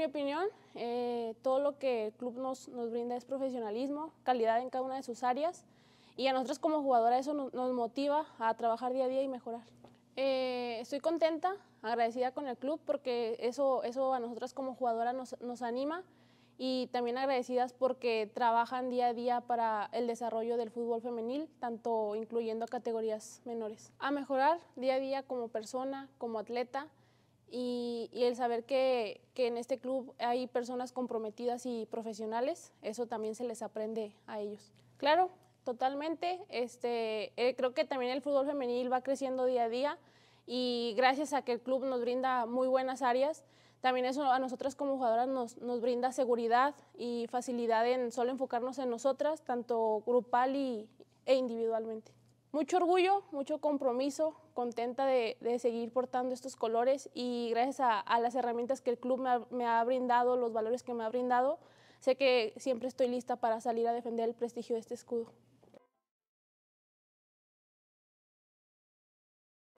mi opinión, eh, todo lo que el club nos, nos, brinda es profesionalismo, calidad en cada una de sus áreas y a nosotros como jugadora eso nos, motiva a trabajar día a día y mejorar. Eh, estoy contenta, agradecida con el club porque eso, eso a nosotras como jugadora nos, nos anima y también agradecidas porque trabajan día a día para el desarrollo del fútbol femenil, tanto incluyendo categorías menores. A mejorar día a día como persona, como atleta y, el saber que, en este club hay personas comprometidas y profesionales, eso también se les aprende a ellos. Claro, totalmente. Este, eh, creo que también el fútbol femenil va creciendo día a día y gracias a que el club nos brinda muy buenas áreas, también eso a nosotras como jugadoras nos, brinda seguridad y facilidad en solo enfocarnos en nosotras, tanto grupal y, e individualmente mucho orgullo, mucho compromiso, contenta de, seguir portando estos colores y gracias a, las herramientas que el club me ha, brindado, los valores que me ha brindado, sé que siempre estoy lista para salir a defender el prestigio de este escudo.